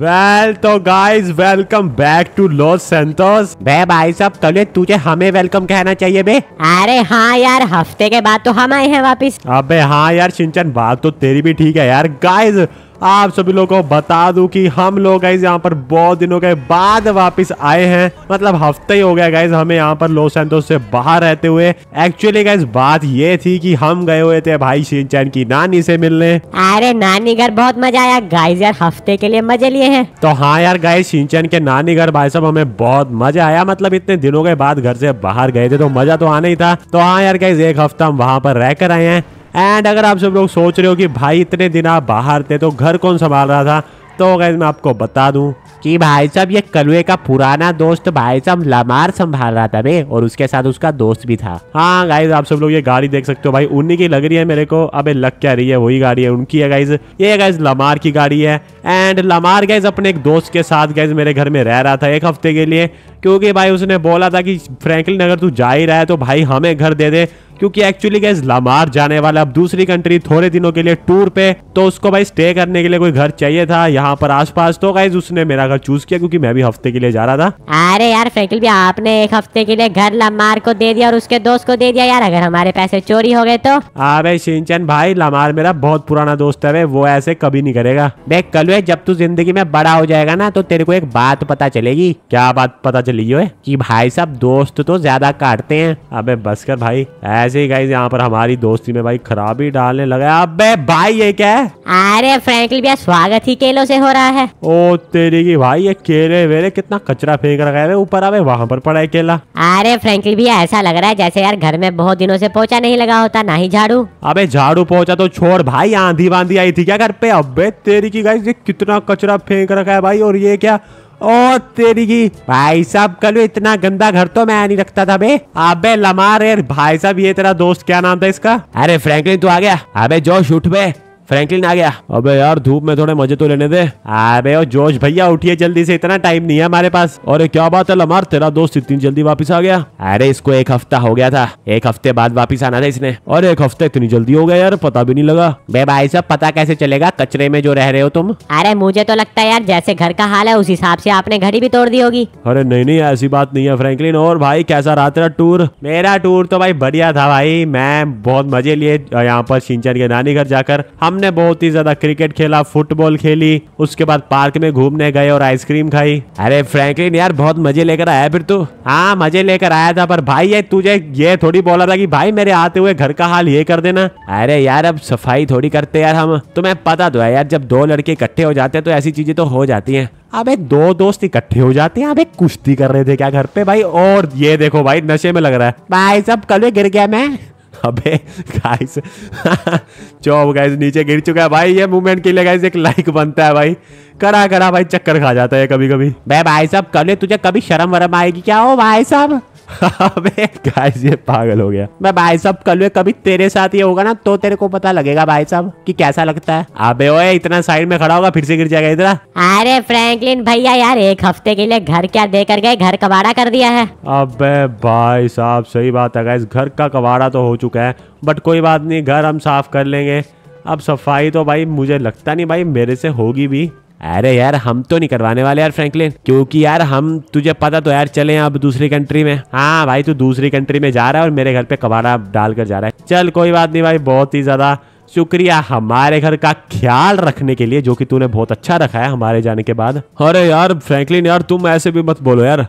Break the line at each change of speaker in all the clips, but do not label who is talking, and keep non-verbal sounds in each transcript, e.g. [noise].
well तो guys welcome back to Los Santos बे भाई साहब तले तुझे हमें वेलकम कहना चाहिए बे अरे हाँ यार हफ्ते के बाद तो हम आए हैं वापस अबे हाँ यार सिंचन बात तो तेरी भी ठीक है यार गाइस आप सभी लोगों को बता दूं कि हम लोग गाइज यहाँ पर बहुत दिनों के बाद वापस आए हैं मतलब हफ्ते ही हो गया गाइज हमें यहाँ पर लॉस सैंतोस से बाहर रहते हुए एक्चुअली गाइज बात ये थी कि हम गए हुए थे भाई सिंचन की नानी से मिलने अरे नानी घर बहुत मजा आया गाइज यार हफ्ते के लिए मजे लिए है तो हाँ यार गाइज सिंचन के नानी घर भाई साहब हमें बहुत मजा आया मतलब इतने दिनों के बाद घर से बाहर गए थे तो मजा तो आना ही था तो हाँ यार गाइज एक हफ्ता हम वहाँ पर रहकर आए हैं एंड अगर आप सब लोग सोच रहे हो कि भाई इतने दिन आप बाहर थे तो घर कौन संभाल रहा था तो गैस मैं आपको बता दूं कि भाई साहब ये कलवे का पुराना दोस्त भाई साहब लमार संभाल रहा था बे और उसके साथ उसका दोस्त भी था हाँ गाइज आप सब लोग ये गाड़ी देख सकते हो भाई उन्हीं की लग रही है मेरे को अबे लग क्या रही है वही गाड़ी है उनकी है गाइज ये गाइज लमार की गाड़ी है एंड लमार गाइज अपने एक दोस्त के साथ गाइज मेरे घर में रह रहा था एक हफ्ते के लिए क्योंकि भाई उसने बोला था कि फ्रैंकलिन अगर तू जा ही रहा है तो भाई हमें घर दे दे क्योंकि एक्चुअली गैस लामार जाने वाला अब दूसरी कंट्री थोड़े दिनों के लिए टूर पे तो उसको भाई स्टे करने के लिए कोई घर चाहिए था यहाँ पर आसपास तो गाइज उसने मेरा घर चूज किया क्योंकि मैं भी हफ्ते के लिए जा रहा था
अरे यार फ्रैंकल भी आपने एक हफ्ते के लिए घर लामार को दे दिया और उसके दोस्त को दे दिया यार अगर हमारे पैसे चोरी हो गए तो
अरे सिंचन भाई लामार मेरा बहुत पुराना दोस्त है वो ऐसे कभी नहीं करेगा भाई कल जब तू जिंदगी में बड़ा हो जाएगा ना तो तेरे को एक बात पता चलेगी क्या बात पता चलेगी लियो है कि भाई साहब दोस्त तो ज्यादा काटते हैं अबे बस कर भाई ऐसे ही गाइज यहाँ पर हमारी दोस्ती में भाई खराबी डालने लगा अबे भाई ये क्या है
अरे फ्रेंकली भैया स्वागत ही केलो से हो रहा है
ओ तेरी की भाई ये केले वेरे कितना कचरा फेंक रखा है ऊपर अबे वहाँ पर पड़ा है केला
अरे फ्रेंकली भैया ऐसा लग रहा है जैसे यार घर में बहुत दिनों से पोचा नहीं लगा होता ना ही झाड़ू
अबे झाड़ू पहुँचा तो छोड़ भाई आंधी बांधी आई थी क्या घर पे अबे तेरी की गाइस ये कितना कचरा फेंक रखा है भाई और ये क्या ओ तेरी की भाई साहब कल इतना गंदा घर तो मैं नहीं रखता था बे अबे लमार यार भाई साहब ये तेरा दोस्त क्या नाम था इसका अरे फ्रैंकलिन तू आ गया अबे जोश उठ बे फ्रैंकलिन आ गया अबे यार धूप में थोड़े मजे तो लेने दे अबे ओ जोश भैया उठिए जल्दी से इतना टाइम नहीं है हमारे पास और क्या बात है लमार तेरा दोस्त इतनी जल्दी वापस आ गया अरे इसको एक हफ्ता हो गया था एक हफ्ते बाद वापस आना था इसने और एक हफ्ता इतनी जल्दी हो गया यार पता भी नहीं लगा बे भाई साहब पता कैसे चलेगा कचरे में जो रह रहे हो तुम
अरे मुझे तो लगता है यार जैसे घर का हाल है उस हिसाब से आपने घड़ी भी तोड़ दी होगी
अरे नहीं नहीं ऐसी बात नहीं है फ्रैंकलिन और भाई कैसा रहा तेरा टूर मेरा टूर तो भाई बढ़िया था भाई मैं बहुत मजे लिए यहाँ पर सिंचन के नानी घर जाकर हम हमने बहुत ही ज्यादा क्रिकेट खेला फुटबॉल खेली उसके बाद पार्क में घूमने गए और आइसक्रीम खाई अरे फ्रैंकलिन यार बहुत मजे लेकर आया फिर तू हाँ मजे लेकर आया था पर भाई ये तुझे ये थोड़ी बोला था कि भाई मेरे आते हुए घर का हाल ये कर देना अरे यार अब सफाई थोड़ी करते यार हम तुम्हें पता तो है यार जब दो लड़के इकट्ठे हो जाते हैं तो ऐसी चीजें तो हो जाती हैं अब एक दो दोस्त इकट्ठे हो जाते हैं अब एक कुश्ती कर रहे थे क्या घर पे भाई और ये देखो भाई नशे में लग रहा है भाई सब कल गिर गया मैं अबे गाइस चौब गाइस नीचे गिर चुका है भाई ये मूवमेंट के लिए गाइस एक लाइक बनता है भाई करा करा भाई चक्कर खा जाता है कभी कभी भाई भाई साहब कल तुझे कभी शर्म वरम आएगी क्या हो भाई साहब [laughs] अबे गाइस ये पागल हो गया मैं भाई साहब कल कभी तेरे साथ ये होगा ना तो तेरे को पता लगेगा भाई साहब कि कैसा लगता है अबे ओए इतना साइड में खड़ा होगा फिर से गिर जाएगा इधर अरे
फ्रैंकलिन भैया यार एक हफ्ते के लिए घर क्या देकर गए घर कबाड़ा कर दिया है
अब भाई साहब सही बात है गाइस घर का कबाड़ा तो हो चुका है बट कोई बात नहीं घर हम साफ कर लेंगे अब सफाई तो भाई मुझे लगता नहीं भाई मेरे से होगी भी अरे यार हम तो नहीं करवाने वाले यार फ्रैंकलिन क्योंकि यार हम तुझे पता तो यार चले अब दूसरी कंट्री में हाँ भाई तू दूसरी कंट्री में जा रहा है और मेरे घर पे कबाड़ा डालकर जा रहा है चल कोई बात नहीं भाई बहुत ही ज्यादा शुक्रिया हमारे घर का ख्याल रखने के लिए जो कि तूने बहुत अच्छा रखा है हमारे जाने के बाद अरे यार फ्रैंकलिन यार तुम ऐसे भी मत बोलो यार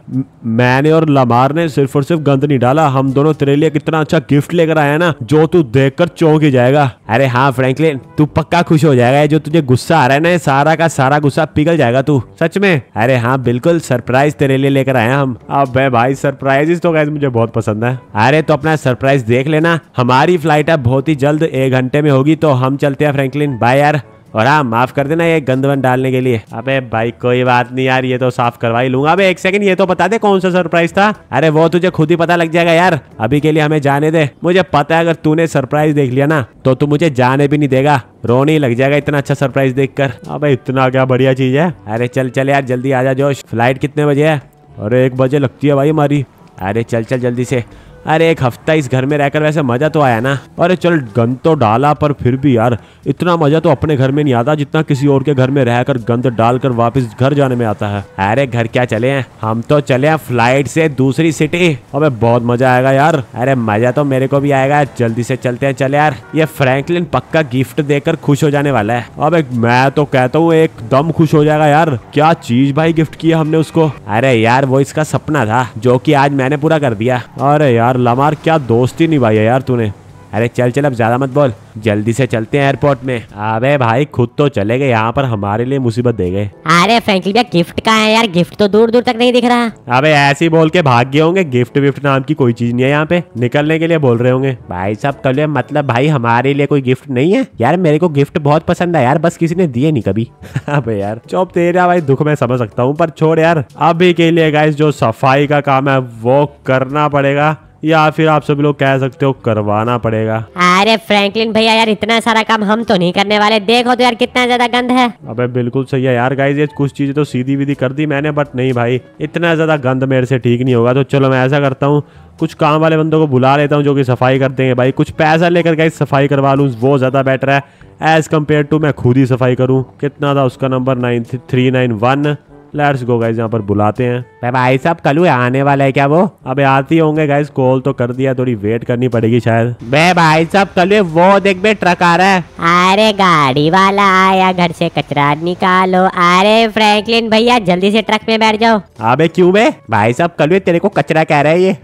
मैंने और लमार ने सिर्फ और सिर्फ गंद नहीं डाला हम दोनों तेरे लिए कितना अच्छा गिफ्ट लेकर आया ना जो तू देख कर चौंक ही जाएगा अरे हाँ फ्रेंकलिन तू पक्का खुश हो जाएगा जो तुझे गुस्सा आ रहा है ना सारा का सारा गुस्सा पिघल जाएगा तू सच में अरे हाँ बिल्कुल सरप्राइज तेरे लिए लेकर आए हम अब भाई सरप्राइज तो गाय मुझे बहुत पसंद है अरे तो अपना सरप्राइज देख लेना हमारी फ्लाइट अब बहुत ही जल्द एक घंटे में होगी होगी तो हम चलते हैं फ्रैंकलिन बाय यार और हाँ माफ कर देना ये गंद वन डालने के लिए अबे भाई कोई बात नहीं यार ये तो साफ करवा ही लूंगा अबे एक सेकंड ये तो बता दे कौन सा सरप्राइज था अरे वो तुझे खुद ही पता लग जाएगा यार अभी के लिए हमें जाने दे मुझे पता है अगर तूने सरप्राइज देख लिया ना तो तू मुझे जाने भी नहीं देगा रोने लग जाएगा इतना अच्छा सरप्राइज देख कर इतना क्या बढ़िया चीज है अरे चल चल यार जल्दी आ जा फ्लाइट कितने बजे है अरे एक बजे लगती है भाई हमारी अरे चल चल जल्दी से अरे एक हफ्ता इस घर में रहकर वैसे मजा तो आया ना अरे चल गंद तो डाला पर फिर भी यार इतना मजा तो अपने घर में नहीं आता जितना किसी और के घर में रहकर गंद डालकर वापस घर जाने में आता है अरे घर क्या चले हैं हम तो चले हैं फ्लाइट से दूसरी सिटी अबे बहुत मजा आएगा यार अरे मजा तो मेरे को भी आएगा जल्दी से चलते हैं चले यार ये फ्रेंकलिन पक्का गिफ्ट देकर खुश हो जाने वाला है अब मैं तो कहता हूँ एकदम खुश हो जाएगा यार क्या चीज भाई गिफ्ट किया हमने उसको अरे यार वो इसका सपना था जो की आज मैंने पूरा कर दिया अरे यार यार लमार क्या दोस्ती निभाई है यार तूने अरे चल चल अब ज्यादा मत बोल जल्दी से चलते हैं एयरपोर्ट में अबे भाई खुद तो चले गए यहाँ पर हमारे लिए मुसीबत दे गए अरे
फ्रेंकली भैया गिफ्ट का है यार गिफ्ट तो दूर दूर तक नहीं दिख रहा
अबे ऐसे ही बोल के भाग गए होंगे गिफ्ट विफ्ट नाम की कोई चीज नहीं है यहाँ पे निकलने के लिए बोल रहे होंगे भाई साहब कल मतलब भाई हमारे लिए कोई गिफ्ट नहीं है यार मेरे को गिफ्ट बहुत पसंद है यार बस किसी ने दिए नहीं कभी [laughs] अब यार चौप तेरा भाई दुख में समझ सकता हूँ पर छोड़ यार अभी के लिए गाय जो सफाई का काम है वो करना पड़ेगा या फिर आप सभी लोग कह सकते हो करवाना पड़ेगा
अरे फ्रैंकलिन भैया यार इतना सारा काम हम तो नहीं करने वाले देखो तो यार कितना ज्यादा गंद है
अबे बिल्कुल सही है यार गाइज ये कुछ चीजें तो सीधी विधि कर दी मैंने बट नहीं भाई इतना ज्यादा गंद मेरे से ठीक नहीं होगा तो चलो मैं ऐसा करता हूँ कुछ काम वाले बंदों को बुला लेता हूँ जो कि सफाई कर देंगे भाई कुछ पैसा लेकर गाइज सफाई करवा लूँ वो ज़्यादा बेटर है एज़ कम्पेयर टू मैं खुद ही सफाई करूँ कितना था उसका number nine three nine one let's go guys यहाँ पर बुलाते हैं भाई भाई साहब कलू आने वाला है क्या वो अबे आते ही होंगे गाइज कॉल तो कर दिया थोड़ी वेट करनी पड़ेगी शायद बे भाई साहब कलू वो देख बे ट्रक आ रहा
है अरे गाड़ी वाला आया घर से कचरा निकालो अरे फ्रैंकलिन भैया जल्दी से ट्रक में बैठ जाओ
अबे क्यों बे भाई साहब कलू तेरे को कचरा कह रहा है ये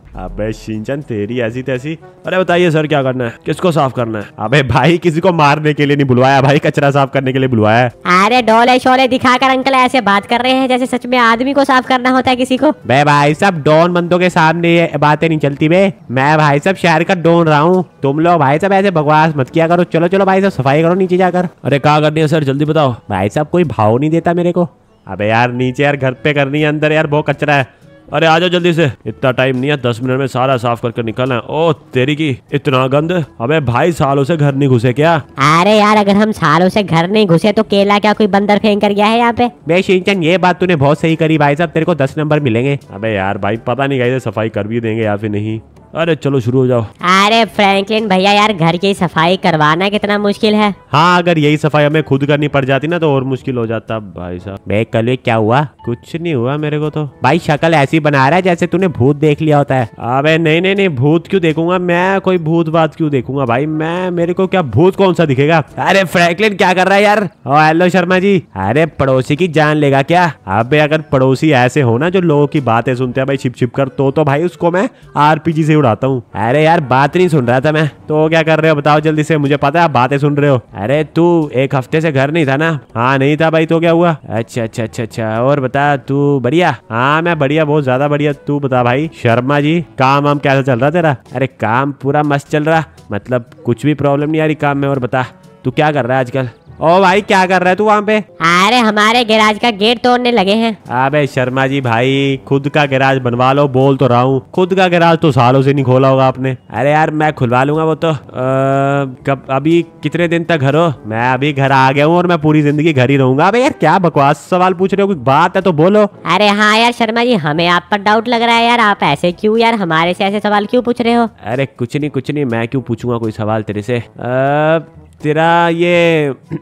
[laughs] अबे शिंचन तेरी ऐसी तैसी अरे बताइए सर क्या करना है किसको साफ करना है अबे भाई किसी को मारने के लिए नहीं बुलवाया भाई कचरा साफ करने के लिए बुलवाया
अरे डोले शोले दिखाकर अंकल ऐसे बात कर रहे हैं जैसे सच में आदमी को साफ करना होता है किसी को
बे भाई साहब डॉन बंदों के सामने ये बातें नहीं चलती बे मैं भाई साहब शहर का डोन रहा हूँ तुम लोग भाई साहब ऐसे बकवास मत किया करो चलो चलो भाई साहब सफाई करो नीचे जाकर अरे कहा करनी है सर जल्दी बताओ भाई साहब कोई भाव नहीं देता मेरे को अबे यार नीचे यार घर पे करनी है अंदर यार बहुत कचरा है अरे आ जाओ जल्दी से इतना टाइम नहीं है दस मिनट में सारा साफ करके निकलना है ओ तेरी की इतना गंद अबे भाई सालों से घर नहीं घुसे क्या
अरे यार अगर हम सालों से घर नहीं घुसे तो केला क्या कोई बंदर फेंक कर गया है यहाँ पे
बे शिंचन ये बात तूने बहुत सही करी भाई साहब तेरे को दस नंबर मिलेंगे अबे यार भाई पता नहीं गई सफाई कर भी देंगे या फिर नहीं अरे चलो शुरू हो जाओ
अरे फ्रैंकलिन भैया यार घर की सफाई करवाना कितना मुश्किल है
हाँ अगर यही सफाई हमें खुद करनी पड़ जाती ना तो और मुश्किल हो जाता भाई साहब भाई कल क्या हुआ कुछ नहीं हुआ मेरे को तो भाई शक्ल ऐसी बना रहा है जैसे तूने भूत देख लिया होता है अबे नहीं नहीं नहीं भूत क्यों देखूंगा मैं कोई भूत बात क्यों देखूंगा भाई मैं मेरे को क्या भूत कौन सा दिखेगा अरे फ्रैंकलिन क्या कर रहा है यार हेलो शर्मा जी अरे पड़ोसी की जान लेगा क्या अब अगर पड़ोसी ऐसे हो ना जो लोगों की बातें सुनते हैं भाई छिप छिप कर तो, तो भाई उसको मैं आरपीजी से उड़ाता हूँ अरे यार बात नहीं सुन रहा था मैं तो क्या कर रहे हो बताओ जल्दी से मुझे पता है आप बातें सुन रहे हो अरे तू एक हफ्ते से घर नहीं था ना हाँ नहीं था भाई तो क्या हुआ अच्छा अच्छा अच्छा अच्छा और बता तू बढ़िया हाँ मैं बढ़िया बहुत ज्यादा बढ़िया तू बता भाई शर्मा जी काम वाम कैसा चल रहा तेरा अरे काम पूरा मस्त चल रहा मतलब कुछ भी प्रॉब्लम नहीं आ रही काम में और बता तू क्या कर रहा है आजकल ओ भाई क्या कर रहे तू वहाँ पे अरे हमारे
गैराज का गेट तोड़ने लगे हैं
अबे शर्मा जी भाई खुद का गैराज बनवा लो बोल तो रहा हूँ खुद का गैराज तो सालों से नहीं खोला होगा आपने अरे यार मैं खुलवा लूंगा वो तो कब अभी कितने दिन तक घर हो मैं अभी घर आ गया हूँ और मैं पूरी जिंदगी घर ही रहूंगा अभी यार क्या बकवास सवाल पूछ रहे हो कोई बात है तो बोलो
अरे हाँ यार शर्मा जी हमें आप पर डाउट लग रहा है यार आप ऐसे क्यूँ यार हमारे से ऐसे सवाल क्यूँ पूछ रहे हो
अरे कुछ नहीं कुछ नहीं मैं क्यूँ पूछूंगा कोई सवाल तेरे से तेरा ये [clears throat]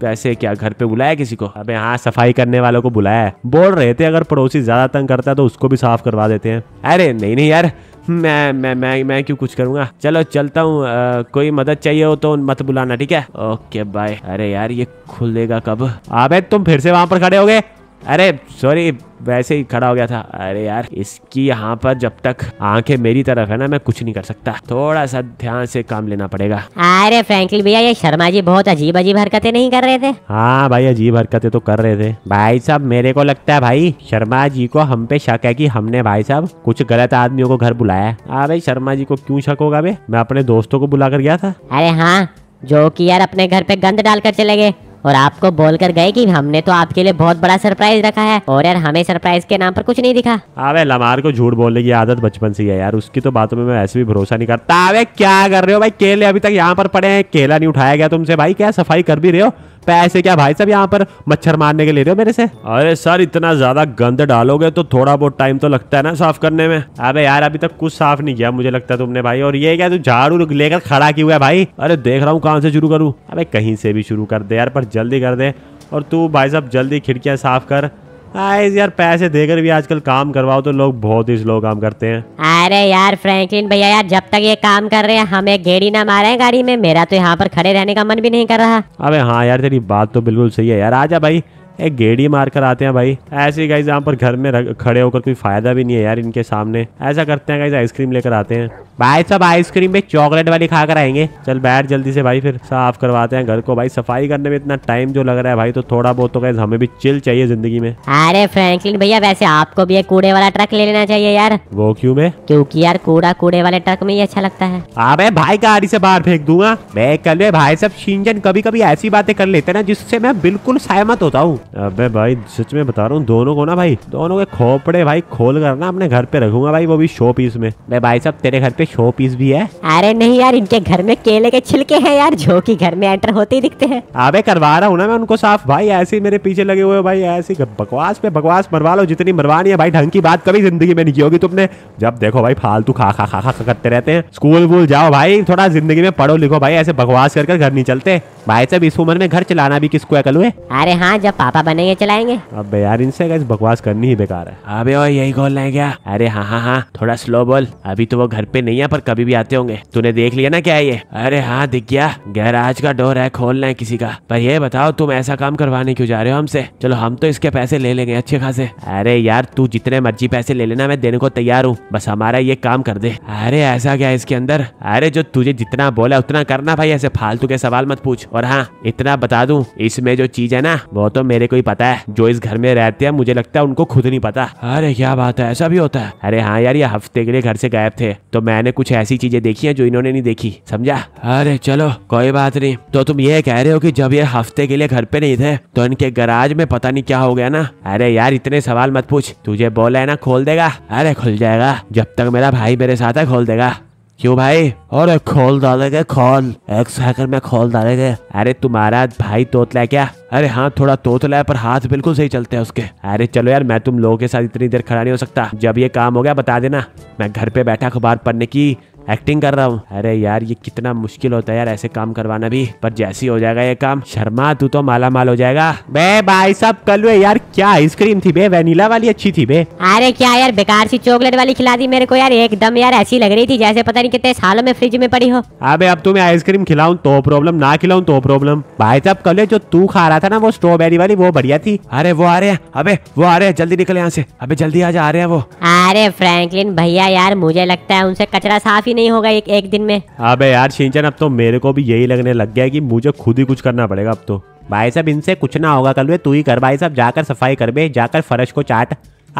पैसे क्या घर पे बुलाया किसी को अबे हाँ सफाई करने वालों को बुलाया है बोल रहे थे अगर पड़ोसी ज्यादा तंग करता है तो उसको भी साफ करवा देते हैं अरे नहीं नहीं यार मैं मैं मैं मैं क्यों कुछ करूंगा चलो चलता हूँ कोई मदद चाहिए हो तो मत बुलाना ठीक है ओके बाय अरे यार ये खुलेगा कब अबे तुम फिर से वहां पर खड़े हो गए अरे सॉरी वैसे ही खड़ा हो गया था अरे यार इसकी यहाँ पर जब तक आंखें मेरी तरफ है ना मैं कुछ नहीं कर सकता थोड़ा सा ध्यान से काम लेना पड़ेगा
अरे फ्रैंकली भैया ये शर्मा जी बहुत अजीब अजीब हरकतें नहीं कर रहे थे
हाँ भाई अजीब हरकतें तो कर रहे थे भाई साहब मेरे को लगता है भाई शर्मा जी को हम पे शक है की हमने भाई साहब कुछ गलत आदमियों को घर बुलाया हाँ भाई शर्मा जी को क्यूँ शक होगा भाई मैं अपने दोस्तों को बुला कर गया था अरे हाँ
जो की यार अपने घर पे गंद डालकर चले गए और आपको बोलकर गए कि हमने तो आपके लिए बहुत बड़ा सरप्राइज रखा है और यार हमें सरप्राइज के नाम पर कुछ नहीं दिखा अबे
हाँ लमार को झूठ बोलने की आदत बचपन से है यार उसकी तो बातों में मैं ऐसे भी भरोसा नहीं करता अबे क्या कर रहे हो भाई केले अभी तक यहाँ पर पड़े हैं केला नहीं उठाया गया तुमसे भाई क्या सफाई कर भी रहे हो पैसे क्या भाई साहब यहाँ पर मच्छर मारने के ले रहे हो मेरे से अरे सर इतना ज्यादा गंद डालोगे तो थोड़ा बहुत टाइम तो लगता है ना साफ करने में अबे यार अभी तक कुछ साफ नहीं किया मुझे लगता है तुमने भाई और ये क्या तू झाड़ू लेकर खड़ा की हुआ है भाई अरे देख रहा हूँ कहाँ से शुरू करूँ अबे कहीं से भी शुरू कर दे यार पर जल्दी कर दे और तू भाई साहब जल्दी खिड़कियाँ साफ कर आज यार पैसे देकर भी आजकल काम करवाओ तो लोग बहुत ही स्लो काम करते हैं
अरे यार फ्रैंकलिन भैया यार जब तक ये काम कर रहे हैं हमें घेडी ना मारे गाड़ी में मेरा तो यहाँ पर खड़े रहने का मन भी नहीं कर रहा
अबे हाँ यार तेरी बात तो बिल्कुल सही है यार आजा भाई एक गेड़ी मार कर आते हैं भाई ऐसे गाइज यहाँ पर घर में खड़े होकर कोई फायदा भी नहीं है यार इनके सामने ऐसा करते हैं गाइज आइसक्रीम लेकर आते हैं भाई सब आइसक्रीम पे चॉकलेट वाली खा कर आएंगे चल बैठ जल्दी से भाई फिर साफ करवाते हैं घर को भाई सफाई करने में इतना टाइम जो लग रहा है भाई तो थोड़ा बहुत तो हमें भी चिल चाहिए जिंदगी में
अरे फ्रैंकलिन भैया वैसे आपको भी एक कूड़े वाला ट्रक ले लेना चाहिए यार वो क्यूँ में क्यूँकी यार कूड़ा कूड़े वाले ट्रक में ही अच्छा लगता है
अब भाई गाड़ी से बाहर फेंक दूंगा मैं कल भाई सब शिंजन कभी कभी ऐसी बातें कर लेते ना जिससे मैं बिल्कुल सहमत होता हूँ अब भाई सच में बता रहा हूँ दोनों को ना भाई दोनों के खोपड़े भाई खोल कर ना अपने घर पे रखूंगा भाई वो भी शो पीस में मैं भाई साहब तेरे घर पे शो पीस भी है
अरे नहीं यार इनके घर में केले के छिलके हैं यार जो कि घर में एंटर होते ही दिखते हैं
अबे करवा रहा हूँ ना मैं उनको साफ भाई ऐसे मेरे पीछे लगे हुए भाई ऐसी बकवास पे बकवास मरवा लो जितनी मरवानी है भाई ढंग की बात कभी जिंदगी में नहीं की होगी तुमने जब देखो भाई फालतू खा खा खा खा करते रहते हैं स्कूल वूल जाओ भाई थोड़ा जिंदगी में पढ़ो लिखो भाई ऐसे बकवास कर घर नहीं चलते भाई साहब इस उम्र में घर चलाना भी किसको अकल हुए
अरे हाँ जब पापा बनेंगे चलाएंगे
अब यार इनसे बकवास करनी ही बेकार है अबे और यही गोल है क्या अरे हाँ हाँ हाँ थोड़ा स्लो बोल अभी तो वो घर पे नहीं दुनिया पर कभी भी आते होंगे तूने देख लिया ना क्या ये अरे हाँ दिख गया गैराज का डोर है खोलना है किसी का पर ये बताओ तुम ऐसा काम करवाने क्यों जा रहे हो हमसे चलो हम तो इसके पैसे ले लेंगे अच्छे खासे अरे यार तू जितने मर्जी पैसे ले लेना मैं देने को तैयार हूँ बस हमारा ये काम कर दे अरे ऐसा क्या इसके अंदर अरे जो तुझे जितना बोला उतना करना भाई ऐसे फालतू के सवाल मत पूछ और हाँ इतना बता दू इसमें जो चीज है ना वो तो मेरे को ही पता है जो इस घर में रहते हैं मुझे लगता है उनको खुद नहीं पता अरे क्या बात है ऐसा भी होता है अरे हाँ यार ये हफ्ते के लिए घर से गायब थे तो मैं मैंने कुछ ऐसी चीजें देखी हैं जो इन्होंने नहीं देखी समझा अरे चलो कोई बात नहीं तो तुम ये कह रहे हो कि जब ये हफ्ते के लिए घर पे नहीं थे तो इनके गराज में पता नहीं क्या हो गया ना अरे यार इतने सवाल मत पूछ तुझे बोला है ना खोल देगा अरे खुल जाएगा जब तक मेरा भाई मेरे साथ है खोल देगा क्यों भाई और खोल डालेगा खोल एक्स हैकर में खोल डालेगा अरे तुम्हारा भाई तोतला है क्या अरे हाँ थोड़ा तोतला है पर हाथ बिल्कुल सही चलते हैं उसके अरे चलो यार मैं तुम लोगों के साथ इतनी देर खड़ा नहीं हो सकता जब ये काम हो गया बता देना मैं घर पे बैठा अखबार पढ़ने की एक्टिंग कर रहा हूँ अरे यार ये कितना मुश्किल होता है यार ऐसे काम करवाना भी पर जैसी हो जाएगा ये काम शर्मा तू तो माला माल हो जाएगा बे भाई साहब कल वे यार क्या आइसक्रीम थी बे वेनिला वाली अच्छी थी बे
अरे क्या यार बेकार सी चॉकलेट वाली खिला दी मेरे को यार एकदम यार ऐसी लग रही थी जैसे पता नहीं कितने सालों में फ्रिज में पड़ी हो
अबे अब तुम्हें आइसक्रीम खिलाऊ तो प्रॉब्लम ना खिलाऊ तो प्रॉब्लम भाई साहब कल जो तू खा रहा था ना वो स्ट्रॉबेरी वाली वो बढ़िया थी अरे वो आ रहे हैं अबे वो आ रहे हैं जल्दी निकले यहाँ से अबे जल्दी आज आ रहे हैं वो
अरे फ्रैंकलिन भैया यार मुझे लगता है उनसे कचरा साफ ही नहीं होगा एक एक दिन में
अबे हाँ यार सिंचन अब तो मेरे को भी यही लगने लग गया है कि मुझे खुद ही कुछ करना पड़ेगा अब तो भाई साहब इनसे कुछ ना होगा कल तू ही कर भाई साहब जाकर सफाई कर बे जाकर फरश को चाट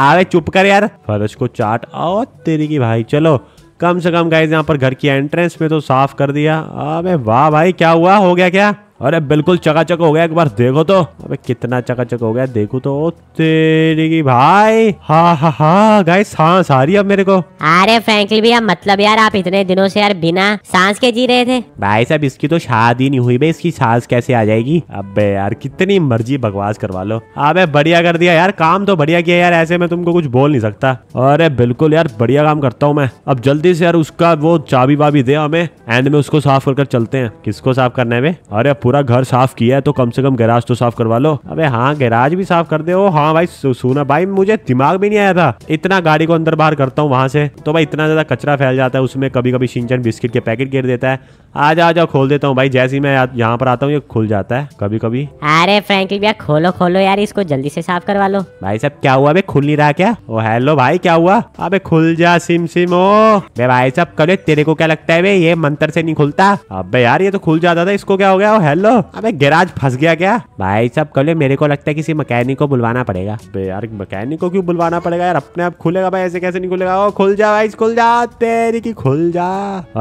आवे चुप कर यार फरश को चाट और तेरी की भाई चलो कम से कम गाइस यहाँ पर घर की एंट्रेंस में तो साफ कर दिया अबे वाह भाई क्या हुआ हो गया क्या अरे बिल्कुल चकाचक हो गया एक बार देखो तो अबे कितना चकाचक हो गया देखो तो तेरी की भाई हा हा हा गाय सांस आ रही है मेरे को
अरे फ्रेंकली भैया मतलब यार आप इतने दिनों से यार बिना सांस के जी रहे थे
भाई साहब इसकी तो शादी नहीं हुई भाई इसकी सांस कैसे आ जाएगी अबे यार कितनी मर्जी बकवास करवा लो अबे बढ़िया कर दिया यार काम तो बढ़िया किया यार ऐसे में तुमको कुछ बोल नहीं सकता अरे बिल्कुल यार बढ़िया काम करता हूँ मैं अब जल्दी से यार उसका वो चाबी वाबी दे हमें एंड में उसको साफ कर चलते हैं किसको साफ करने में अरे पूरा घर साफ किया है तो कम से कम गैराज तो साफ करवा लो अबे हाँ गैराज भी साफ कर दे ओ हाँ भाई सुना भाई मुझे दिमाग भी नहीं आया था इतना गाड़ी को अंदर बाहर करता हूँ वहां से तो भाई इतना ज्यादा कचरा फैल जाता है उसमें कभी कभी सिंचन बिस्किट के पैकेट गिर देता है आ जाओ जाओ खोल देता हूँ भाई जैसे ही मैं यहाँ पर आता हूँ ये खुल जाता है कभी कभी
अरे फ्रेंकली भैया खोलो खोलो यार इसको जल्दी से साफ करवा लो
भाई साहब क्या हुआ अबे खुल नहीं रहा क्या ओ हेलो भाई क्या हुआ अबे खुल जा सिम सिम ओ बे भाई साहब कल तेरे को क्या लगता है ये मंत्र से नहीं खुलता अबे यार ये तो खुल जाता था इसको क्या हो गया ओ हेलो लो अबे गैराज फंस गया क्या भाई सब कल मेरे को लगता है किसी मैकेनिक को बुलवाना पड़ेगा बे यार मैकेनिक को क्यों बुलवाना पड़ेगा यार अपने आप खुलेगा भाई ऐसे कैसे नहीं खुलेगा ओ खुल जा भाई खुल जा तेरी की खुल जा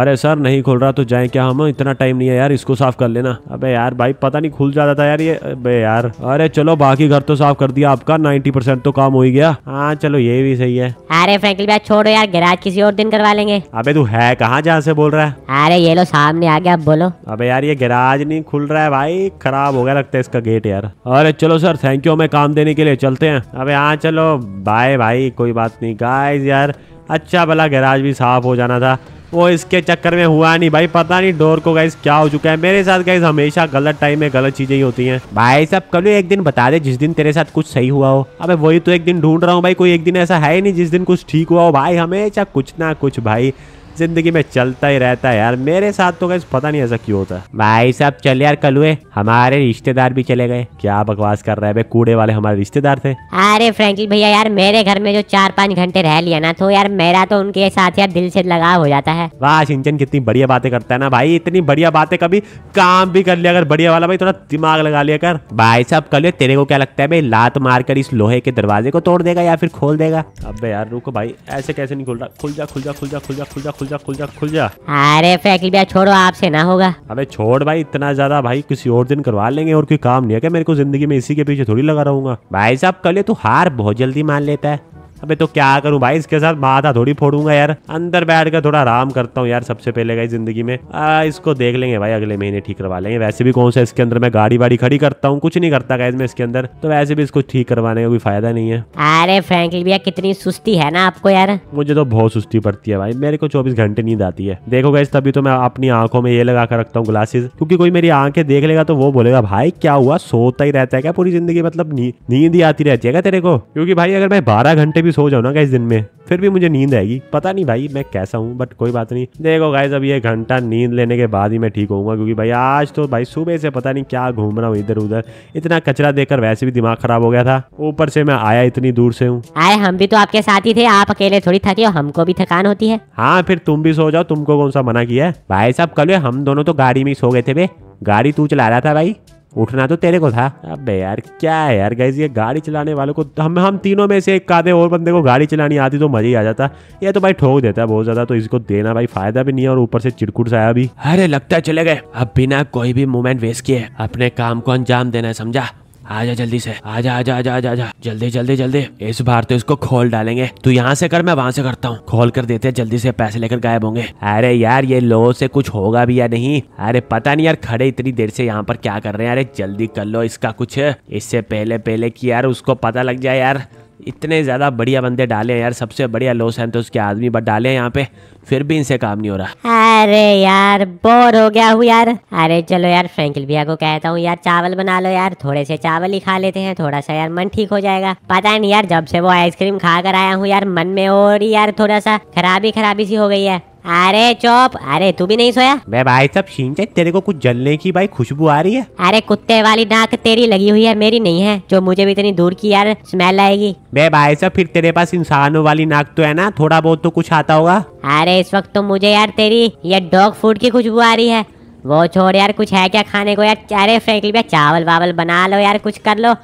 अरे सर नहीं खुल रहा तो जाए क्या हम इतना टाइम नहीं है यार इसको साफ कर लेना अबे यार भाई पता नहीं खुल जाता था यार ये अबे यार अरे चलो बाकी घर तो साफ कर दिया आपका नाइन्टी तो काम हो ही गया हाँ चलो ये भी सही है
अरे फ्रेंकली भाई छोड़ो यार गैराज किसी और दिन करवा लेंगे
अबे तू है कहाँ जहाँ से बोल रहा है अरे ये लो सामने आ गया आप बोलो अबे यार ये गैराज नहीं खुल रहा है भाई खराब हो गया लगता है इसका गेट यार अरे चलो सर थैंक यू हमें काम देने के लिए चलते हैं अबे यहाँ चलो बाय भाई कोई बात नहीं गाइस यार अच्छा भला गैराज भी साफ हो जाना था वो इसके चक्कर में हुआ नहीं भाई पता नहीं डोर को गाइस क्या हो चुका है मेरे साथ गाइस हमेशा गलत टाइम में गलत चीजें ही होती हैं भाई साहब कभी एक दिन बता दे जिस दिन तेरे साथ कुछ सही हुआ हो अबे वही तो एक दिन ढूंढ रहा हूँ भाई कोई एक दिन ऐसा है नहीं जिस दिन कुछ ठीक हुआ हो भाई हमेशा कुछ ना कुछ भाई जिंदगी में चलता ही रहता है यार मेरे साथ तो कैसे पता नहीं ऐसा क्यों होता भाई साहब चल यार कल हुए हमारे रिश्तेदार भी चले गए क्या बकवास कर रहे हैं कूड़े वाले हमारे रिश्तेदार थे
अरे फ्रेंकलिन भैया यार मेरे घर में जो चार पाँच घंटे रह लिया ना तो यार मेरा तो उनके
साथ यार दिल से लगाव हो जाता है वाह सिंचन कितनी बढ़िया बातें करता है ना भाई इतनी बढ़िया बातें कभी काम भी कर लिया अगर बढ़िया वाला भाई थोड़ा दिमाग लगा लिया कर भाई साहब कल तेरे को क्या लगता है भाई लात मार कर इस लोहे के दरवाजे को तोड़ देगा या फिर खोल देगा अब यार रुको भाई ऐसे कैसे नहीं खुल रहा खुल जा खुल जा खुल जा खुल जा खुल जा खुल जा खुल जा खुल जा अरे फैकल भैया
छोड़ो आपसे ना होगा
अबे छोड़ भाई इतना ज्यादा भाई किसी और दिन करवा लेंगे और कोई काम नहीं है क्या मेरे को जिंदगी में इसी के पीछे थोड़ी लगा रहूंगा भाई साहब कल तू तो हार बहुत जल्दी मान लेता है अबे तो क्या करूं भाई इसके साथ माथा थोड़ी फोड़ूंगा यार अंदर बैठ कर थोड़ा आराम करता हूँ यार सबसे पहले गई जिंदगी में आ, इसको देख लेंगे भाई अगले महीने ठीक करवा लेंगे वैसे भी कौन सा इसके अंदर मैं गाड़ी वाड़ी खड़ी करता हूँ कुछ नहीं करता गाइज में इसके अंदर तो वैसे भी इसको ठीक करवाने का कोई फायदा नहीं है
अरे फ्रेंकली भैया कितनी सुस्ती है ना आपको यार
मुझे तो बहुत सुस्ती पड़ती है भाई मेरे को चौबीस घंटे नींद आती है देखो गाइज तभी तो मैं अपनी आंखों में ये लगा कर रखता हूँ ग्लासेस क्योंकि कोई मेरी आंखें देख लेगा तो वो बोलेगा भाई क्या हुआ सोता ही रहता है क्या पूरी जिंदगी मतलब नींद ही आती रहती है क्या तेरे को क्योंकि भाई अगर मैं बारह घंटे भी सो जाओ ना गाइज दिन में फिर भी मुझे नींद आएगी पता नहीं भाई मैं कैसा हूँ बट कोई बात नहीं देखो गाइज अब ये घंटा नींद लेने के बाद ही मैं ठीक होऊंगा क्योंकि भाई आज तो भाई सुबह से पता नहीं क्या घूम रहा हूँ इधर उधर इतना कचरा देखकर वैसे भी दिमाग खराब हो गया था ऊपर से मैं आया इतनी दूर से हूँ
आए हम भी तो आपके साथ ही थे आप अकेले थोड़ी थके हो हमको भी थकान होती है
हाँ फिर तुम भी सो जाओ तुमको कौन सा मना किया है भाई साहब कल हम दोनों तो गाड़ी में सो गए थे बे गाड़ी तू चला रहा था भाई उठना तो तेरे को था अबे यार क्या है यार गाइज ये गाड़ी चलाने वालों को तो हम हम तीनों में से एक कादे और बंदे को गाड़ी चलानी आती तो मजा ही आ जाता ये तो भाई ठोक देता है बहुत ज्यादा तो इसको देना भाई फायदा भी नहीं है और ऊपर से चिड़कुट आया भी अरे लगता है चले गए अब बिना कोई भी मूवमेंट वेस्ट किए अपने काम को अंजाम देना है समझा आजा जल्दी से आजा आजा आजा आजा आजा जल्दी जल्दी जल्दी इस बार तो इसको खोल डालेंगे तू यहाँ से कर मैं वहां से करता हूँ खोल कर देते जल्दी से पैसे लेकर गायब होंगे अरे यार ये लोगों से कुछ होगा भी या नहीं अरे पता नहीं यार खड़े इतनी देर से यहाँ पर क्या कर रहे हैं अरे जल्दी कर लो इसका कुछ इससे पहले पहले की यार उसको पता लग जाए यार इतने ज़्यादा बढ़िया बंदे डाले हैं यार सबसे बढ़िया हैं तो उसके आदमी बट डाले हैं यहाँ पे फिर भी इनसे काम नहीं हो
रहा अरे यार बोर हो गया हूँ यार अरे चलो यार फ्रेंकिल भैया को कहता हूँ यार चावल बना लो यार थोड़े से चावल ही खा लेते हैं थोड़ा सा यार मन ठीक हो जाएगा पता नहीं यार जब से वो आइसक्रीम खा कर आया हूँ यार मन में और यार थोड़ा सा खराबी खराबी सी हो गई है
अरे चौप अरे तू भी नहीं सोया मैं भाई सब शींचे तेरे को कुछ जलने की भाई खुशबू आ रही है
अरे कुत्ते वाली नाक तेरी लगी हुई है मेरी नहीं है जो मुझे भी इतनी दूर की यार स्मेल आएगी
मैं भाई साहब फिर तेरे पास इंसानों वाली नाक तो है ना थोड़ा बहुत तो कुछ आता होगा
अरे इस वक्त तो मुझे यार तेरी ये डॉग फूड की खुशबू आ रही है वो छोड़ यार कुछ है क्या खाने को यार अरे फ्रेंकली भैया चावल वावल बना लो यार कुछ कर लो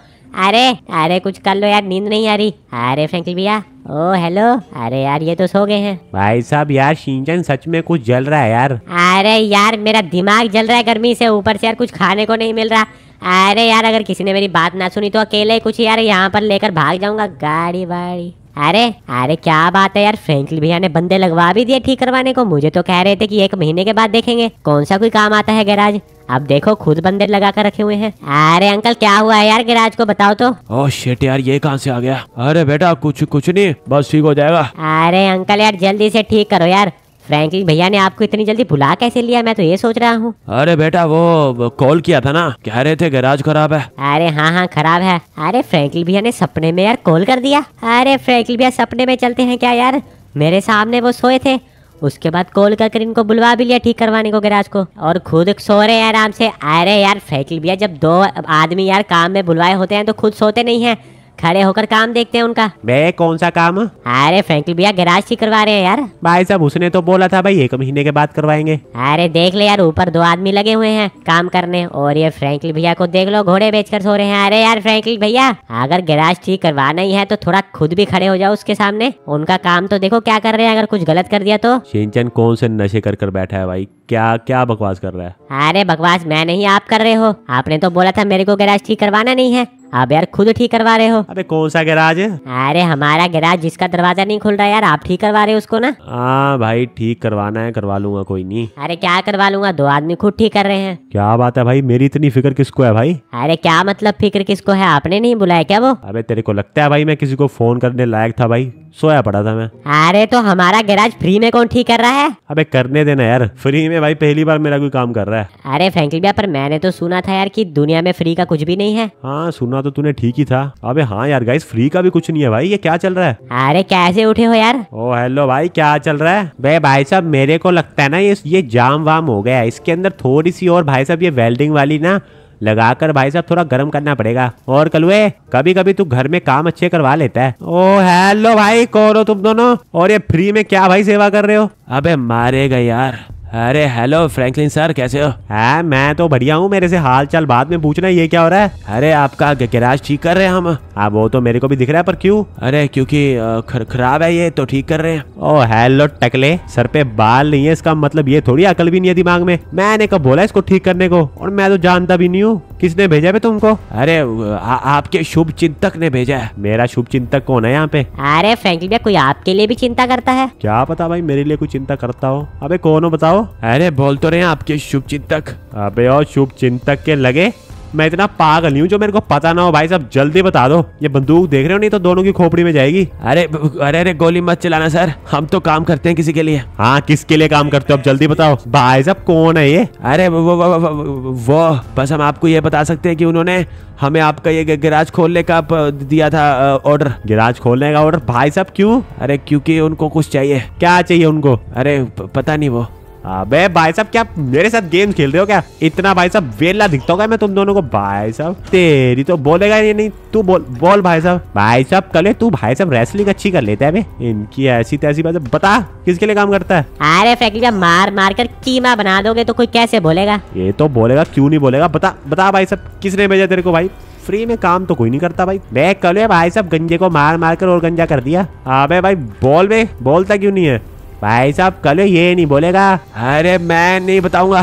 अरे अरे कुछ कर लो यार नींद नहीं आ रही अरे फ्रेंकली भैया ओ हेलो
अरे यार ये तो सो गए हैं भाई साहब यार शिंचन सच में कुछ जल रहा है यार
अरे यार मेरा दिमाग जल रहा है गर्मी से ऊपर से यार कुछ खाने को नहीं मिल रहा अरे यार अगर किसी ने मेरी बात ना सुनी तो अकेले कुछ यार यहाँ पर लेकर भाग जाऊंगा गाड़ी वाड़ी अरे अरे क्या बात है यार फ्रेंकली भैया ने बंदे लगवा भी दिए ठीक करवाने को मुझे तो कह रहे थे कि एक महीने के बाद देखेंगे कौन सा कोई काम आता है गैराज अब देखो खुद बंदे लगा कर रखे हुए हैं अरे अंकल क्या हुआ है यार गिराज को बताओ तो
ओ शिट यार ये कहाँ से आ गया अरे बेटा कुछ कुछ नहीं बस ठीक हो जाएगा
अरे अंकल यार जल्दी से ठीक करो यार फ्रैंकलिन भैया ने आपको इतनी जल्दी बुला कैसे लिया मैं तो ये सोच रहा हूँ
अरे बेटा वो कॉल किया था ना कह रहे थे गैराज खराब है अरे हाँ हाँ खराब
है अरे फ्रैंकलिन भैया ने सपने में यार कॉल कर दिया अरे फ्रैंकलिन भैया सपने में चलते हैं क्या यार मेरे सामने वो सोए थे उसके बाद कॉल करके इनको बुलवा भी लिया ठीक करवाने को गैराज को और खुद सो रहे आराम से अरे यार फैकल भैया जब दो आदमी यार काम में बुलवाए होते हैं तो खुद सोते नहीं है खड़े होकर काम देखते हैं उनका बे कौन सा काम अरे फ्रेंकल भैया गैराज ठीक करवा रहे हैं यार भाई
साहब उसने तो बोला था भाई एक महीने के बाद करवाएंगे
अरे देख ले यार ऊपर दो आदमी लगे हुए हैं काम करने और ये फ्रेंकल भैया को देख लो घोड़े बेचकर सो रहे हैं अरे यार फ्रेंकल भैया अगर गैराज ठीक करवाना ही है तो थोड़ा खुद भी खड़े हो जाओ उसके सामने उनका काम तो देखो क्या कर रहे हैं अगर कुछ गलत कर दिया तो
सिंचन कौन से नशे कर कर बैठा है भाई क्या क्या बकवास कर रहा
है अरे बकवास मैं नहीं आप कर रहे हो आपने तो बोला था मेरे को गैराज ठीक करवाना नहीं है अब यार खुद ठीक करवा रहे हो अरे कौन सा गैराज है अरे हमारा गैराज जिसका दरवाजा नहीं खुल रहा यार आप ठीक करवा रहे हो उसको ना आ,
हाँ भाई ठीक करवाना है करवा लूंगा कोई नहीं
अरे क्या करवा लूंगा दो आदमी खुद ठीक कर रहे हैं
क्या बात है भाई मेरी इतनी फिक्र किसको है भाई
अरे क्या मतलब फिक्र किसको है आपने नहीं बुलाया क्या वो
अरे तेरे को लगता है भाई मैं किसी को फोन करने लायक था भाई सोया पड़ा था मैं
अरे तो हमारा गैराज फ्री में कौन ठीक कर रहा है
अबे करने देना यार फ्री में में भाई पहली बार मेरा कोई काम कर रहा है
अरे फ्रेंकली भैया पर मैंने तो सुना था यार कि दुनिया में फ्री का कुछ भी नहीं है
हाँ सुना तो तूने ठीक ही था अबे हाँ यार गाइस फ्री का भी कुछ नहीं है भाई ये क्या चल रहा है अरे कैसे उठे हो यार ओ हेलो भाई क्या चल रहा है भाई भाई साहब मेरे को लगता है ना ये ये जाम वाम हो गया है इसके अंदर थोड़ी सी और भाई साहब ये वेल्डिंग वाली ना लगाकर भाई साहब थोड़ा गर्म करना पड़ेगा और कलुए कभी कभी तू घर में काम अच्छे करवा लेता है ओ हेलो भाई कौन हो तुम दोनों और ये फ्री में क्या भाई सेवा कर रहे हो अबे मारेगा यार अरे हेलो फ्रैंकलिन सर कैसे हो है हाँ, मैं तो बढ़िया हूँ मेरे से हाल चाल बाद में पूछना ये क्या हो रहा है अरे आपका गैराज ठीक कर रहे हैं हम हाँ वो तो मेरे को भी दिख रहा है पर क्यों अरे क्योंकि खराब है ये तो ठीक कर रहे हैं ओ हेलो टकले सर पे बाल नहीं है इसका मतलब ये थोड़ी अकल भी नहीं है दिमाग में मैंने कब बोला इसको ठीक करने को और मैं तो जानता भी नहीं हूँ किसने भेजा है तुमको अरे आ, आपके शुभ चिंतक ने भेजा है मेरा शुभ चिंतक कौन है यहाँ पे
अरे फ्रैंकलिन कोई आपके लिए भी चिंता करता है
क्या पता भाई मेरे लिए कोई चिंता करता हो अबे कौन हो बताओ बताओ अरे बोल तो रहे हैं आपके शुभ चिंतक अब शुभ चिंतक के लगे मैं इतना पागल हूँ जो मेरे को पता ना हो भाई साहब जल्दी बता दो ये बंदूक देख रहे हो नहीं तो दोनों की खोपड़ी में जाएगी अरे अरे अरे गोली मत चलाना सर हम तो काम करते हैं किसी के लिए हाँ किसके लिए काम करते हो अब जल्दी बताओ भाई साहब कौन है ये अरे वो, वो, वो, वो, वो बस हम आपको ये बता सकते हैं कि उन्होंने हमें आपका ये गिराज खोलने का दिया था ऑर्डर गिराज खोलने का ऑर्डर भाई साहब क्यों अरे क्योंकि उनको कुछ चाहिए क्या चाहिए उनको अरे पता नहीं वो अबे हाँ, भाई साहब क्या मेरे साथ गेम खेल रहे हो क्या इतना भाई साहब वेला दिखता होगा मैं तुम दोनों को भाई साहब तेरी तो बोलेगा ये नहीं तू बोल बोल भाई साहब भाई साहब कले तू भाई साहब रेसलिंग अच्छी कर लेता है इनकी ऐसी तैसी बात बता किसके लिए काम करता है
अरे फैक्ट्री का मार मार कर कीमा बना दोगे तो कोई कैसे बोलेगा
ये तो बोलेगा क्यूँ नहीं बोलेगा बता बता भाई साहब किसने भेजा तेरे को भाई फ्री में काम तो कोई नहीं करता भाई मैं कल भाई साहब गंजे को मार मार कर और गंजा कर दिया अबे हाँ भाई बोल में बोलता क्यों नहीं है भाई साहब कल ये नहीं बोलेगा अरे मैं नहीं बताऊंगा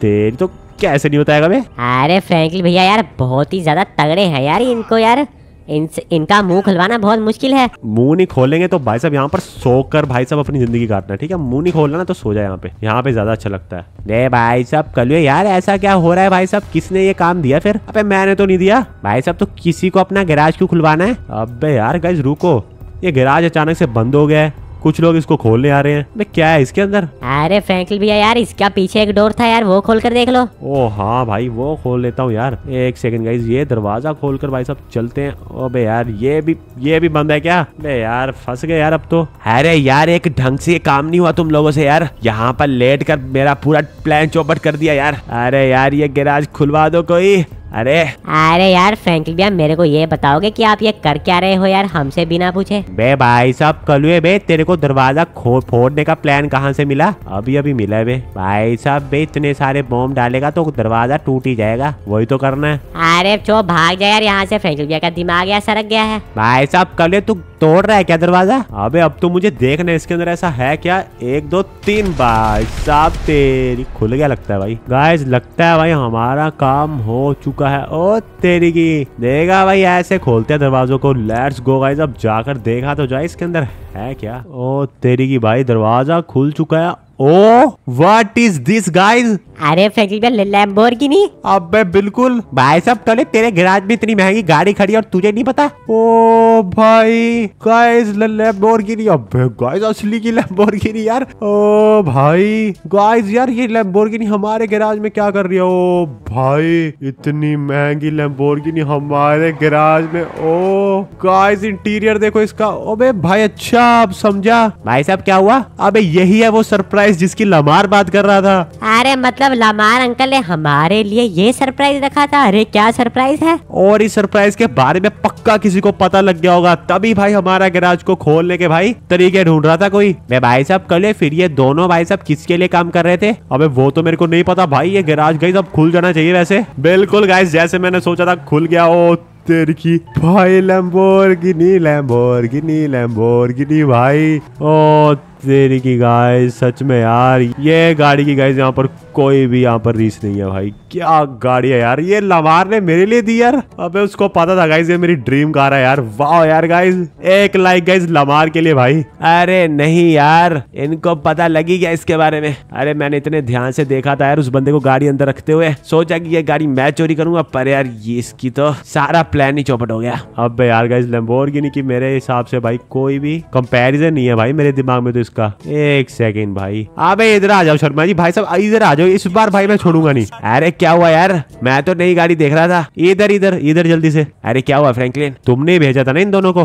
तेरी तो कैसे नहीं बताएगा मैं अरे फ्रेंकली भैया यार बहुत ही ज्यादा तगड़े हैं
यार इनको यार इन, इनका मुंह खुलवाना बहुत मुश्किल है
मुंह नहीं खोलेंगे तो भाई साहब यहाँ पर सो कर भाई साहब अपनी जिंदगी काटना ठीक है मुंह नहीं खोलना ना तो सो जाए यहाँ पे यहाँ पे ज्यादा अच्छा लगता है अरे भाई साहब ये यार ऐसा क्या हो रहा है भाई साहब किसने ये काम दिया फिर अबे मैंने तो नहीं दिया भाई साहब तो किसी को अपना गैराज क्यों खुलवाना है अब यार गाइज रुको ये गैराज अचानक से बंद हो गया है कुछ लोग इसको खोलने आ रहे हैं मैं क्या है इसके अंदर
अरे फ्रैंकल भैया यार इसका पीछे एक डोर था यार वो खोल कर देख लो
ओ हाँ भाई वो खोल लेता हूँ यार एक सेकंड गाइज ये दरवाजा खोल कर भाई सब चलते हैं बे यार ये भी ये भी बंद है क्या बे यार फंस गए यार अब तो अरे यार एक ढंग से काम नहीं हुआ तुम लोगो से यार यहाँ पर लेट कर मेरा पूरा प्लान चौपट कर दिया यार अरे यार ये गैराज खुलवा दो कोई अरे अरे यार फ्रेंकली भैया मेरे को ये बताओगे कि आप ये
कर क्या रहे हो यार हमसे बिना पूछे
बे भाई साहब कलुए बे तेरे को दरवाजा फोड़ने का प्लान कहाँ से मिला अभी अभी मिला है बे भाई साहब बे इतने सारे बॉम्ब डालेगा तो दरवाजा टूट ही जाएगा वही तो करना है
अरे चो भाग जाए यार यहाँ से फ्रेंकली भैया का दिमाग यार सरक गया
है भाई साहब कलुए तू तोड़ रहा है क्या दरवाजा अबे अब तो मुझे देखना इसके अंदर ऐसा है क्या एक दो तीन भाई साहब तेरी खुल गया लगता है भाई गाइस लगता है भाई हमारा काम हो चुका चुका है ओ तेरी की देगा भाई ऐसे खोलते दरवाजों को लेट्स गो गाइस अब जाकर देखा तो जाए इसके अंदर है क्या ओ तेरी की भाई दरवाजा खुल चुका है oh what is this guys अरे फैक्ट्री लैम्बोर्गिनी अबे बिल्कुल भाई साहब तो तेरे गैराज में इतनी महंगी गाड़ी खड़ी और तुझे नहीं पता ओ oh, भाई गाइज लैम्बोर्गिनी अबे गाइज असली की लैम्बोर्गिनी यार ओ oh, भाई गाइज यार ये लैम्बोर्गिनी हमारे गैराज में क्या कर रही है ओ oh, भाई इतनी महंगी लैम्बोर्गिनी हमारे गैराज में ओ गाइज इंटीरियर देखो इसका ओबे भाई अच्छा अब समझा भाई साहब क्या हुआ अबे यही है वो सरप्राइज सरप्राइज जिसकी लमार बात कर रहा था
अरे मतलब लमार अंकल ने हमारे लिए ये सरप्राइज रखा था अरे क्या सरप्राइज है
और इस सरप्राइज के बारे में पक्का किसी को पता लग गया होगा तभी भाई हमारा गैराज को खोलने के भाई तरीके ढूंढ रहा था कोई मैं भाई साहब कल फिर ये दोनों भाई साहब किसके लिए काम कर रहे थे अबे वो तो मेरे को नहीं पता भाई ये गैराज गई सब खुल जाना चाहिए वैसे बिल्कुल गाइस जैसे मैंने सोचा था खुल गया ओ तेरी की भाई लैम्बोर्गिनी लैम्बोर्गिनी लैम्बोर्गिनी भाई ओ तेरी की गाय सच में यार ये गाड़ी की गाय यहाँ पर कोई भी यहाँ पर रीस नहीं है भाई क्या गाड़ी है यार ये लवार ने मेरे लिए दी यार अबे उसको पता था गाइज ये मेरी ड्रीम कार है यार वाह यार गाइज एक लाइक गाइज लमार के लिए भाई अरे नहीं यार इनको पता लगी क्या इसके बारे में अरे मैंने इतने ध्यान से देखा था यार उस बंदे को गाड़ी अंदर रखते हुए सोचा की ये गाड़ी मैं चोरी करूंगा पर यार ये इसकी तो सारा प्लान ही चौपट हो गया अब यार गाइज लम्बोर की मेरे हिसाब से भाई कोई भी कंपेरिजन नहीं है भाई मेरे दिमाग में तो उसका एक सेकेंड भाई अबे इधर आ जाओ शर्मा जी भाई साहब इधर आ जाओ इस बार भाई मैं छोड़ूंगा नहीं अरे क्या हुआ यार मैं तो नई गाड़ी देख रहा था इधर इधर इधर जल्दी से अरे क्या हुआ फ्रेंकलिन तुमने भेजा था ना इन दोनों को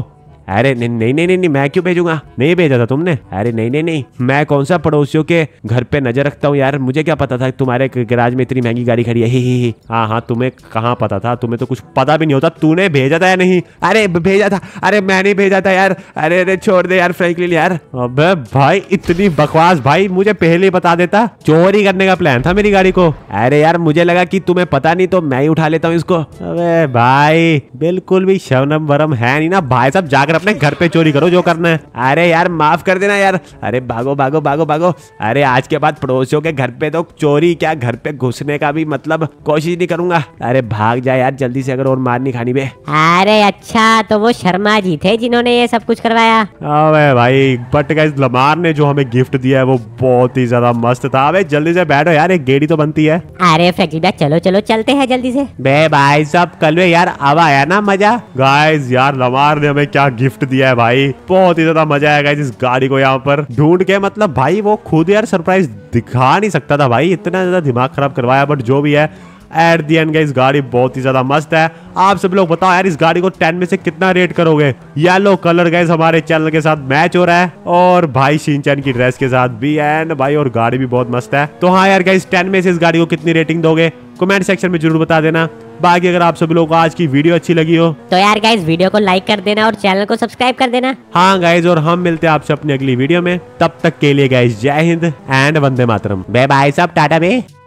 अरे नहीं नहीं नहीं नहीं मैं क्यों भेजूंगा नहीं भेजा था तुमने अरे नहीं नहीं नहीं मैं कौन सा पड़ोसियों के घर पे नजर रखता हूँ यार मुझे क्या पता था तुम्हारे गैराज में इतनी महंगी गाड़ी खड़ी है ही ही हाँ हाँ तुम्हें कहाँ पता था तुम्हें तो कुछ पता भी नहीं होता तूने भेजा था या नहीं अरे भेजा था अरे मैंने भेजा था यार अरे अरे छोड़ दे यार फ्रेंकलिन यार अब भाई इतनी बकवास भाई मुझे पहले बता देता चोरी करने का प्लान था मेरी गाड़ी को अरे यार मुझे लगा की तुम्हें पता नहीं तो मैं ही उठा लेता हूँ इसको अरे भाई बिल्कुल भी शवनम भरम है नहीं ना भाई साहब जाकर जाकर अपने घर पे चोरी करो जो करना है अरे यार माफ कर देना यार अरे भागो भागो भागो भागो अरे आज के बाद पड़ोसियों के घर पे तो चोरी क्या घर पे घुसने का भी मतलब कोशिश नहीं करूंगा अरे भाग जाए यार जल्दी से अगर और मार नहीं खानी में
अरे अच्छा तो वो शर्मा जी थे जिन्होंने ये सब कुछ करवाया
अबे भाई बट गाइस लमार ने जो हमें गिफ्ट दिया है वो बहुत ही ज्यादा मस्त था अबे जल्दी से बैठो यार एक गेड़ी तो बनती है
अरे फैकल्टी चलो चलो चलते हैं जल्दी से
बे भाई सब कल यार अब आया ना मजा गाइस यार लमार ने हमें क्या गिफ्ट दिया है भाई बहुत ही ज्यादा मजा आएगा इस गाड़ी को यहाँ पर ढूंढ के मतलब भाई वो खुद यार सरप्राइज दिखा नहीं सकता था भाई इतना ज्यादा दिमाग खराब करवाया बट जो भी है एट दी एंड गाइस गाड़ी बहुत ही ज्यादा मस्त है आप सब लोग बताओ यार इस गाड़ी को टेन में से कितना रेट करोगे येलो कलर गाइस हमारे चैनल के साथ मैच हो रहा है और भाई शिनचैन की ड्रेस के साथ भी एंड भाई और गाड़ी भी बहुत मस्त है तो हाँ यार गाइस टेन में से इस गाड़ी को कितनी रेटिंग दोगे कमेंट सेक्शन में जरूर बता देना बाकी अगर आप सभी लोगों को आज की वीडियो अच्छी लगी हो तो यार गाइज वीडियो को लाइक
कर देना और चैनल को सब्सक्राइब कर देना
हाँ गाइज और हम मिलते हैं आपसे अपनी अगली वीडियो में तब तक के लिए गाइज जय हिंद एंड वंदे मातरम बाय बाय सब टाटा बे